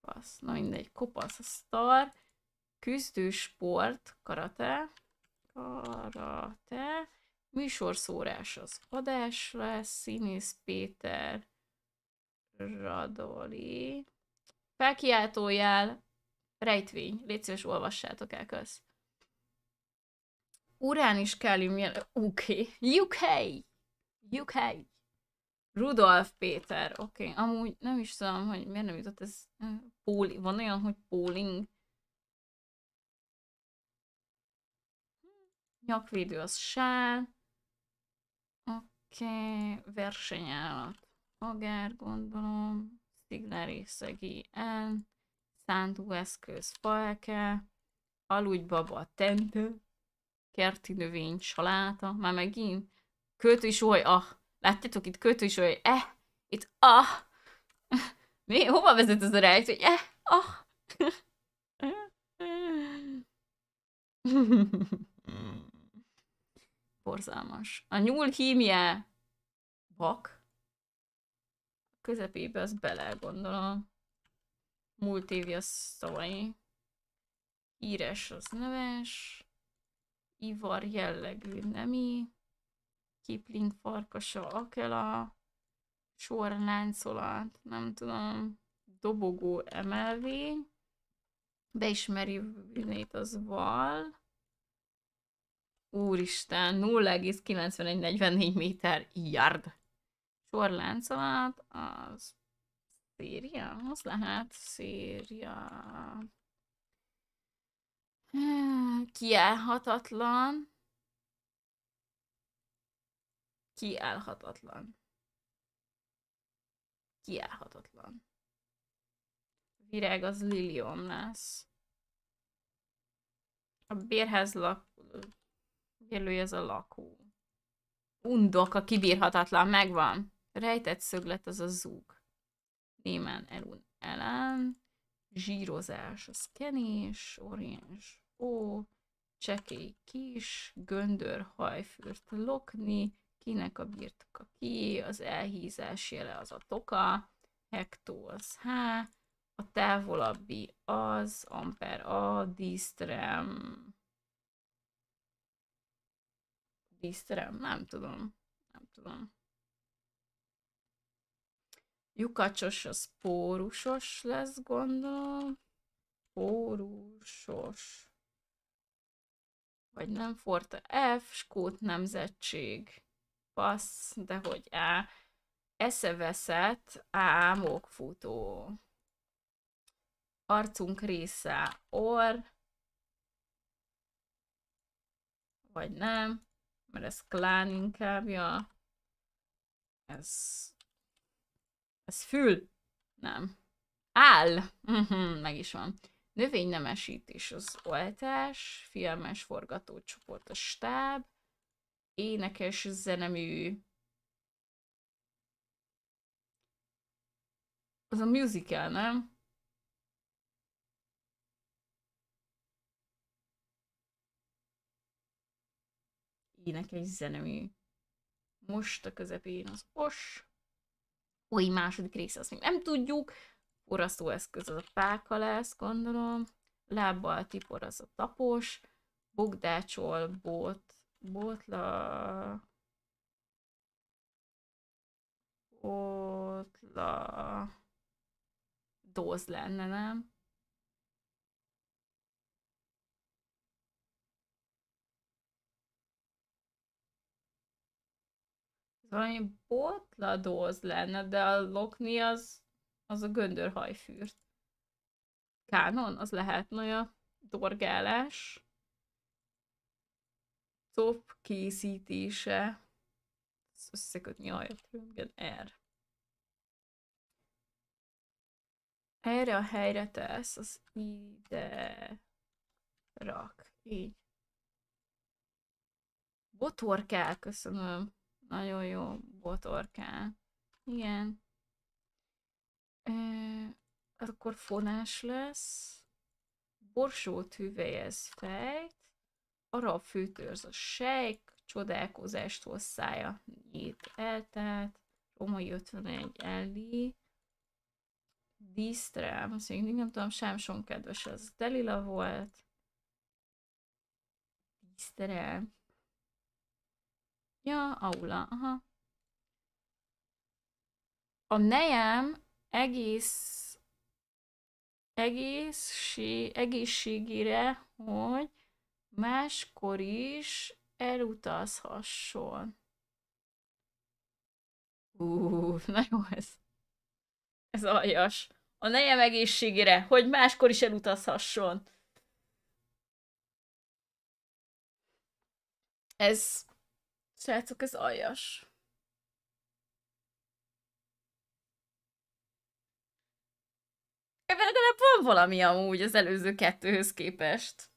Kopasz, na mindegy, kopasz a sztar. Küzdősport, karate. Karate. Műsorszórás az adás lesz, színész Péter Radoli. Felkiáltójál, Rejtvény. Légy szíves, olvassátok el, kösz. Urán is kálium jel... UK. UK! UK! Rudolf Péter. Oké, okay. amúgy nem is tudom, hogy miért nem jutott ez... Póli... Van olyan, hogy Póling? Hm, nyakvédő az sár. Oké, okay. versenyállat. Agár, gondolom. Szegi. el. Szándóeszköz, falke, aludj baba, tendő, kerti növény, saláta, már megint. Költői soly, ah, látjátok itt költői soly, eh, itt ah. Mi? Hova vezet ez a rejt, hogy eh, ah. Borzalmas. A nyúl hímje vak. A közepébe az bele, gondolom múlt évi a szavai. Íres az neves, ivar jellegű nemi, Kipling farkasa akela, sorláncolat, nem tudom, dobogó emelvény, beismeri bűnét az val, Úristen, 0,9144 méter yard. Sorláncolat, az Szíria? Az lehet. Szíria. Kiállhatatlan. Kiállhatatlan. Kiállhatatlan. Virág az lilium lesz. A bérhez lakó. Bérlője az a lakó. Undok, a kibírhatatlan, megvan. Rejtett szöglet az a zúg némán elun ellen. zsírozás az kenés, oriens ó, csekély kis, göndör hajfürt lokni, kinek a birtoka ki, az elhízás jele az a toka, hektó az H, a távolabbi az, amper a, disztrem, disztrem, nem tudom, nem tudom. Lyukacsos az pórusos lesz, gondolom. Pórusos. Vagy nem forta. F, skót nemzetség. Passz, de hogy A. Eszeveszett, A, mókfutó. Arcunk része, or. Vagy nem, mert ez klán inkább, ja. Ez ez fül? Nem. Áll! Mhm, meg is van. Növénynemesítés az oltás, filmes forgatócsoport a stáb, énekes zenemű. Az a musical, nem? Énekes zenemű. Most a közepén az os új második része, azt még nem tudjuk. Porasztó eszköz az a páka lesz, gondolom. Lábbal tipor az a tapos. Bogdácsol, bot, botla... Botla... Dóz lenne, nem? valami botladóz lenne, de a lokni az, az a göndörhajfűrt. Kánon, az lehet olyan dorgálás. Top készítése. Ezt összekötni a igen, er Erre a helyre tesz, az ide rak. Így. Botorkál, köszönöm. Nagyon jó botorká. Igen. E, akkor fonás lesz. Borsót hüvelyez fejt. Arab fűtőrz a sejk. Csodálkozást hosszája nyit eltelt. Romai 51 elli. Dísztrem, azt még nem tudom, Sámson kedves, az Delila volt. Dísztrem. Ja, aula, aha. A nejem egész egészség, egészségére, hogy máskor is elutazhasson. Ú, na jó ez. Ez aljas. A nejem egészségére, hogy máskor is elutazhasson. Ez Srácok, ez aljas. Ebben legalább van valami amúgy az előző kettőhöz képest.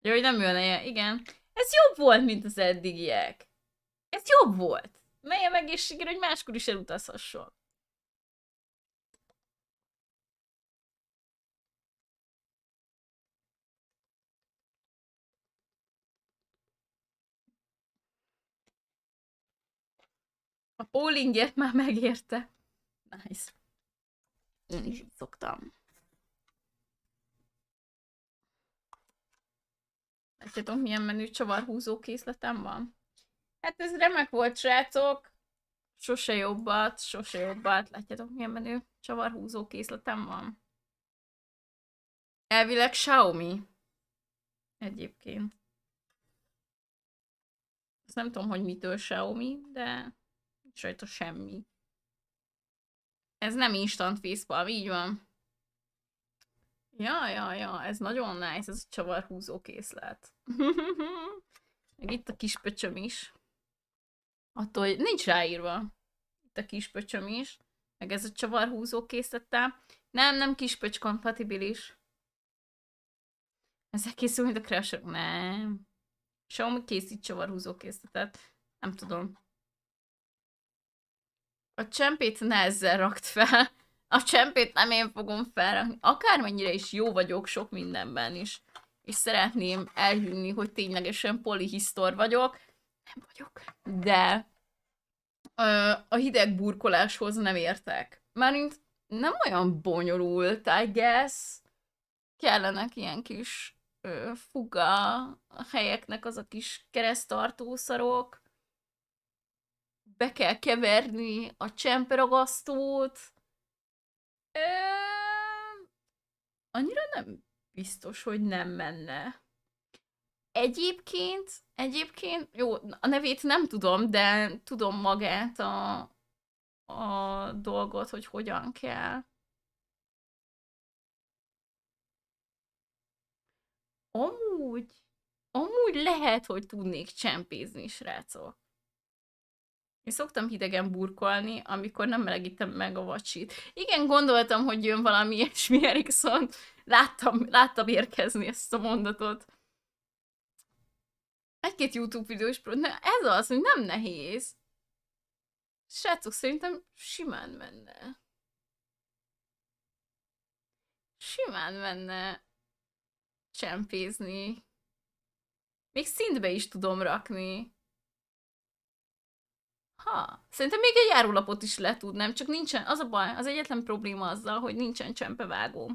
Jó, hogy nem jön ilyen. igen. Ez jobb volt, mint az eddigiek. Ez jobb volt. Menjen egészségére, hogy máskor is elutazhasson. A bowlingért már megérte. Nice. Én is hm. így szoktam. Látjátok, milyen menü csavarhúzó készletem van? Hát ez remek volt, srácok. Sose jobbat, sose jobbat. Látjátok, milyen menő csavarhúzó készletem van. Elvileg Xiaomi. Egyébként. Azt nem tudom, hogy mitől Xiaomi, de nincs rajta semmi. Ez nem instant vízpalm, így van. Ja, ja, ja, ez nagyon nice, ez a csavarhúzó készlet. Meg itt a kis pöcsöm is. Attól, hogy nincs ráírva. Itt a kis pöcsöm is. Meg ez a csavarhúzó készlettel. Nem, nem kis pöcs kompatibilis. Ezek készül, mint a crasher. Nem. Xiaomi készít csavarhúzó készletet. Nem tudom a csempét ne ezzel rakt fel. A csempét nem én fogom felrakni. Akármennyire is jó vagyok sok mindenben is. És szeretném elhűlni, hogy ténylegesen polihisztor vagyok. Nem vagyok. De a hideg burkoláshoz nem értek. Mármint nem olyan bonyolult, I guess. Kellenek ilyen kis ö, fuga a helyeknek az a kis keresztartószarok be kell keverni a csemperagasztót. E, annyira nem biztos, hogy nem menne. Egyébként, egyébként, jó, a nevét nem tudom, de tudom magát a, a dolgot, hogy hogyan kell. Amúgy, amúgy lehet, hogy tudnék csempézni, srácok. Én szoktam hidegen burkolni, amikor nem melegítem meg a vacsit. Igen, gondoltam, hogy jön valami ilyesmi Erikson. Szóval láttam, láttam érkezni ezt a mondatot. Egy-két YouTube videós is, Ne, ez az, hogy nem nehéz. Srácok, szerintem simán menne. Simán menne csempézni. Még szintbe is tudom rakni. Ha. Szerintem még egy árulapot is le tudnám, csak nincsen, az a baj, az egyetlen probléma azzal, hogy nincsen csempevágó,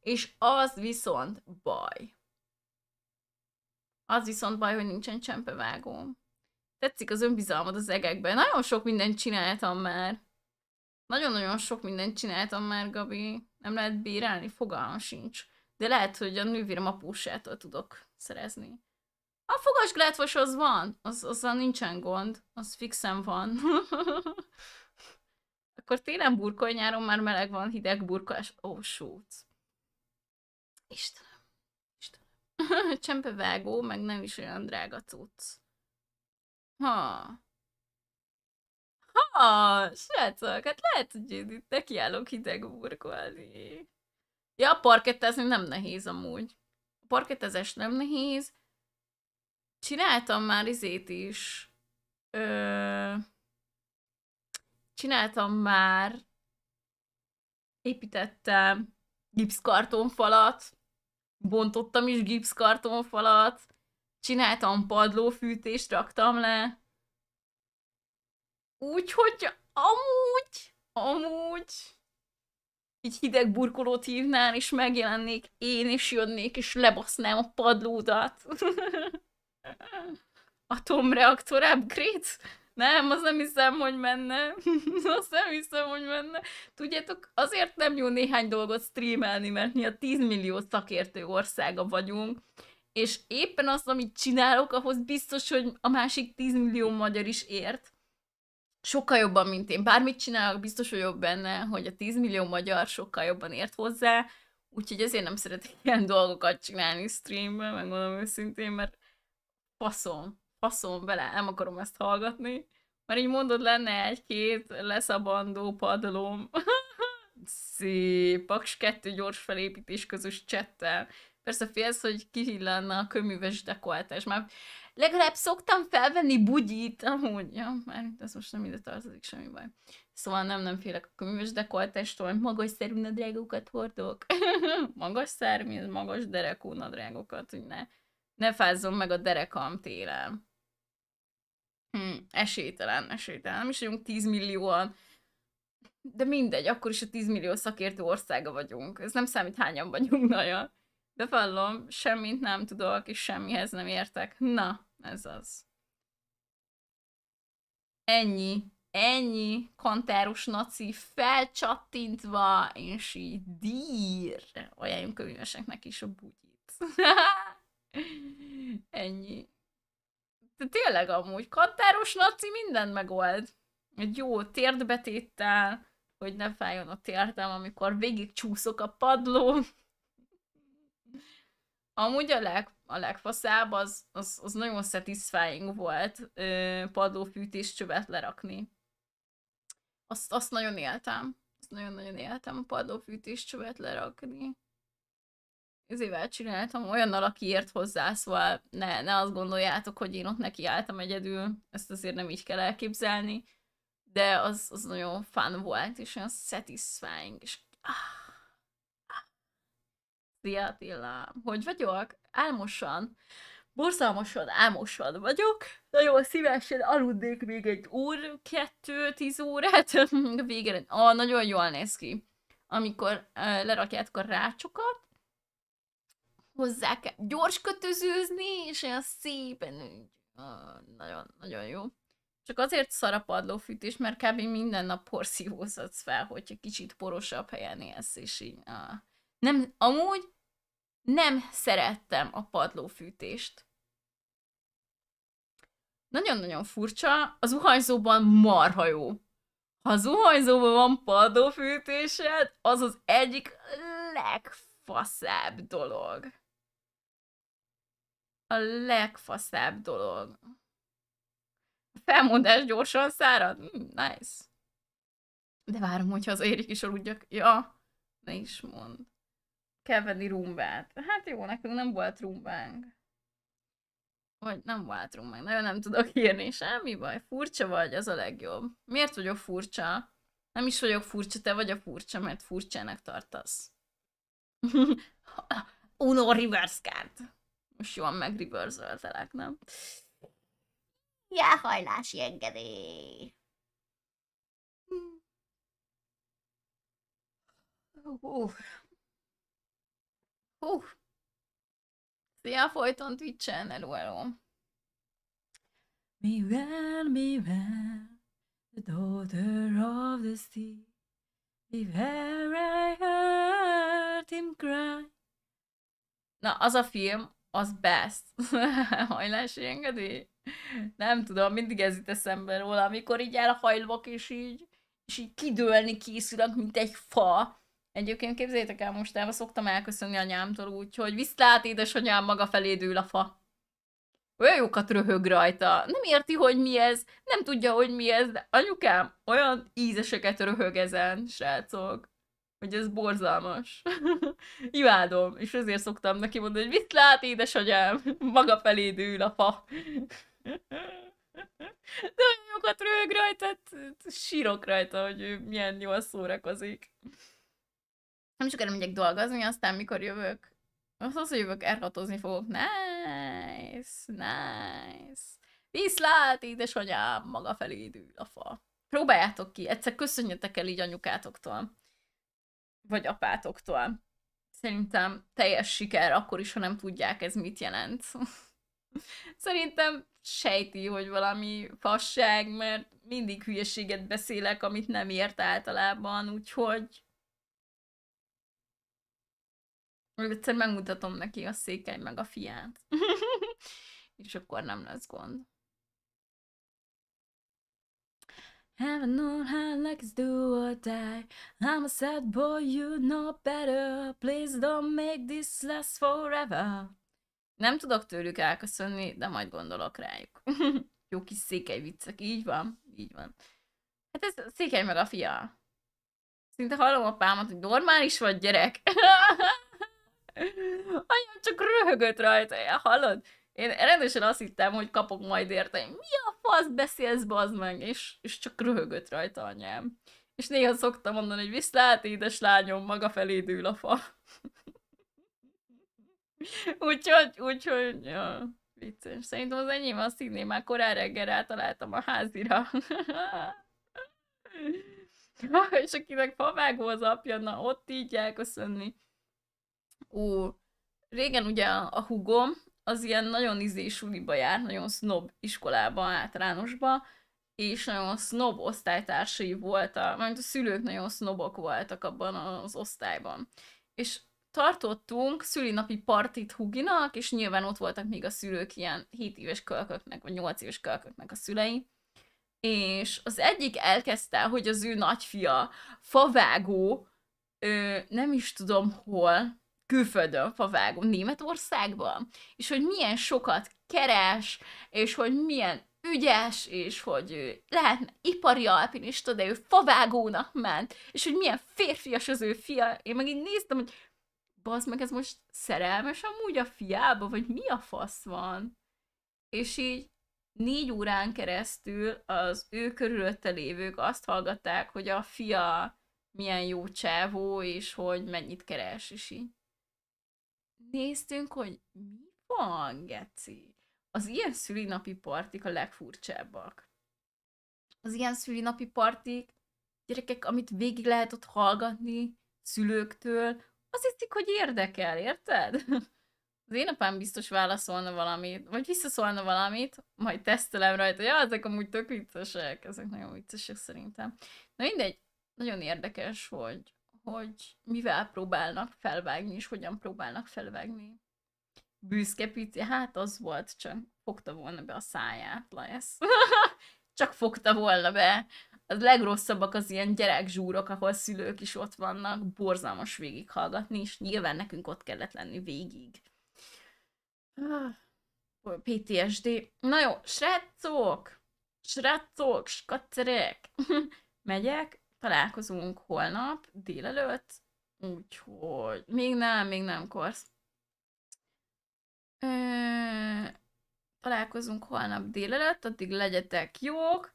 És az viszont baj. Az viszont baj, hogy nincsen csempevágó. Tetszik az önbizalmad az egekben. Nagyon sok mindent csináltam már. Nagyon-nagyon sok mindent csináltam már, Gabi. Nem lehet bírálni, fogalmam sincs. De lehet, hogy a nővérem apósától tudok szerezni. A glátvos az van, az, azzal nincsen gond, az fixen van. Akkor télen burkol, nyáron már meleg van, hideg burkolás. Ó, oh, shoot. Istenem. Istenem. Csempevágó, meg nem is olyan drága cucc. Ha. Ha, srácok, hát lehet, hogy én itt nekiállok hideg burkolni. Ja, parkettezni nem nehéz amúgy. A parkettezés nem nehéz, Csináltam már izét is. Ö, csináltam már, építettem gipszkartonfalat, bontottam is gipszkartonfalat, csináltam padlófűtést, raktam le. Úgyhogy amúgy, amúgy így hideg burkolót hívnál, és megjelennék én, és jönnék, és lebasznám a padlódat. Atomreaktor upgrade? Nem, az nem hiszem, hogy menne. Azt nem hiszem, hogy menne. Tudjátok, azért nem jó néhány dolgot streamelni, mert mi a 10 millió szakértő országa vagyunk, és éppen azt, amit csinálok, ahhoz biztos, hogy a másik 10 millió magyar is ért. Sokkal jobban, mint én. Bármit csinálok, biztos vagyok benne, hogy a 10 millió magyar sokkal jobban ért hozzá, úgyhogy ezért nem szeretek ilyen dolgokat csinálni streamben, megmondom őszintén, mert faszom, faszom vele, nem akarom ezt hallgatni. Mert így mondod, lenne egy-két leszabandó padlóm. Szép, paks kettő gyors felépítés közös csettel. Persze félsz, hogy kihillanna a köműves dekoltás. Már legalább szoktam felvenni bugyit, amúgy. Ja, már ez most nem ide tartozik, semmi baj. Szóval nem, nem félek a köműves dekoltástól, magas szerű nadrágokat hordok. magas szerű, magas derekú nadrágokat, hogy ne ne fázzon meg a derekam télen. Hm, esélytelen, esélytelen. Nem is vagyunk 10 millióan. De mindegy, akkor is a 10 millió szakértő országa vagyunk. Ez nem számít hányan vagyunk, naja. De vallom, semmit nem tudok, és semmihez nem értek. Na, ez az. Ennyi, ennyi kantáros naci felcsattintva, és így dír. Ajánljunk könyveseknek is a bugyit. Ennyi. De tényleg amúgy, kantáros Laci mindent megold. Egy jó térdbetéttel, hogy ne fájjon a térdem, amikor végig csúszok a padló Amúgy a, leg, a legfaszább az, az, az nagyon satisfying volt padlófűtés csövet lerakni. Azt, azt nagyon éltem. Azt nagyon-nagyon éltem a padlófűtés csövet lerakni üzével csináltam, olyannal, aki ért hozzá, szóval ne, ne azt gondoljátok, hogy én ott nekiálltam egyedül, ezt azért nem így kell elképzelni, de az, az nagyon fun volt, és olyan satisfying, és Szia Attila, hogy vagyok? Álmosan, borzalmasan álmosan vagyok, nagyon szívesen aludnék még egy ór, kettő, tíz órát, végre, ah, nagyon jól néz ki. Amikor uh, lerakjátok a rácsokat, hozzá kell gyors kötözőzni, és olyan szépen úgy, nagyon-nagyon jó. Csak azért szar a padlófűtés, mert kb. minden nap porszívózhatsz fel, hogyha kicsit porosabb helyen élsz, és így. Ah. Nem, amúgy nem szerettem a padlófűtést. Nagyon-nagyon furcsa, az zuhanyzóban marha jó. Ha az zuhanyzóban van padlófűtésed, az az egyik legfaszább dolog a legfaszább dolog. felmondás gyorsan szárad? Hmm, nice. De várom, hogyha az Érik is aludjak. Ja, ne is mond. Kell venni rumbát. Hát jó, nekünk nem volt rumbánk. Vagy nem volt rumbánk. Nagyon nem tudok írni. Semmi baj. Furcsa vagy, az a legjobb. Miért vagyok furcsa? Nem is vagyok furcsa, te vagy a furcsa, mert furcsának tartasz. Uno reverse card. Most jól megriverzöltelek, nem? Jáhajlási engedély. Hú. Hú. Szia, folyton Twitch-en, Mi van, Mivel, mivel, the daughter of the sea, mivel I heard him cry. Na, az a film, az best. Hajlási engedély? Nem tudom, mindig ez itt eszembe róla, amikor így elhajlok, és így, és így kidőlni készülök, mint egy fa. Egyébként képzeljétek el, mostában szoktam elköszönni anyámtól úgyhogy visszlát édesanyám maga felé dől a fa. Olyan jókat röhög rajta. Nem érti, hogy mi ez, nem tudja, hogy mi ez, de anyukám olyan ízeseket röhög ezen, srácok hogy ez borzalmas. Imádom, és ezért szoktam neki mondani, hogy mit lát, édesanyám, maga felé dől a fa. De olyan jókat röhög rajta, hát, hát sírok rajta, hogy ő milyen jól szórakozik. Nem sokára megyek dolgozni, aztán mikor jövök? Azt az, hogy jövök, erhatozni fogok. Nice, nice. Viszlát, édesanyám, maga felé dől a fa. Próbáljátok ki, egyszer köszönjetek el így anyukátoktól vagy apátoktól. Szerintem teljes siker, akkor is, ha nem tudják, ez mit jelent. Szerintem sejti, hogy valami fasság, mert mindig hülyeséget beszélek, amit nem ért általában, úgyhogy egyszer megmutatom neki a székely meg a fiát. És akkor nem lesz gond. Haven't known how it's do or die. I'm a sad boy, you know better. Please don't make this last forever. Nem tudok tőlük elköszönni, de majd gondolok rájuk. Jó kis székely viccek, így van, így van. Hát ez székely meg a fia. Szinte hallom a pámat, hogy normális vagy gyerek. Anya csak röhögött rajta, hallod? Én rendesen azt hittem, hogy kapok majd érte, mi a fasz beszélsz, bazd meg, és, és csak röhögött rajta anyám. És néha szoktam mondani, hogy viszlát, édes lányom, maga felé dől a fa. úgyhogy, úgyhogy, ja, vicces. Szerintem az enyém azt hinném, már korán reggel rátaláltam a házira. és akinek favágó az apja, na ott így elköszönni. Ú, régen ugye a, a hugom, az ilyen nagyon izé suliba jár, nagyon snob iskolába, általánosba, és nagyon sznob osztálytársai voltak, mert a szülők nagyon sznobok voltak abban az osztályban. És tartottunk szülinapi partit Huginak, és nyilván ott voltak még a szülők ilyen 7 éves kölköknek, vagy 8 éves kölköknek a szülei, és az egyik elkezdte, hogy az ő nagyfia favágó, ö, nem is tudom hol, külföldön favágó Németországban, és hogy milyen sokat keres, és hogy milyen ügyes, és hogy ő lehetne ipari alpinista, de ő favágónak ment, és hogy milyen férfias az ő fia. Én meg így néztem, hogy bazd meg, ez most szerelmes amúgy a fiába, vagy mi a fasz van? És így négy órán keresztül az ő körülötte lévők azt hallgatták, hogy a fia milyen jó csávó, és hogy mennyit keres, és így néztünk, hogy mi van, geci? Az ilyen szülinapi partik a legfurcsábbak. Az ilyen szülinapi partik, gyerekek, amit végig lehet ott hallgatni szülőktől, az hiszik, hogy érdekel, érted? Az én apám biztos válaszolna valamit, vagy visszaszólna valamit, majd tesztelem rajta, hogy ja, ezek amúgy tök viccesek, ezek nagyon viccesek szerintem. Na mindegy, nagyon érdekes, hogy hogy mivel próbálnak felvágni, és hogyan próbálnak felvágni. Büszke pici, hát az volt, csak fogta volna be a száját, Lajesz. csak fogta volna be. Az legrosszabbak az ilyen gyerekzsúrok, ahol szülők is ott vannak, borzalmas végighallgatni, és nyilván nekünk ott kellett lenni végig. Ah, PTSD. Na jó, srácok! Srácok, skacerek! Megyek, találkozunk holnap délelőtt, úgyhogy még nem, még nem korsz. Ö, találkozunk holnap délelőtt, addig legyetek jók,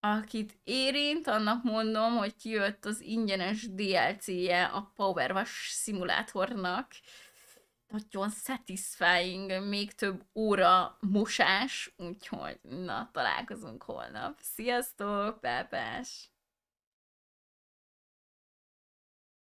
akit érint, annak mondom, hogy kijött az ingyenes DLC-je a Powerwash szimulátornak. Nagyon satisfying, még több óra mosás, úgyhogy na, találkozunk holnap. Sziasztok, pápás!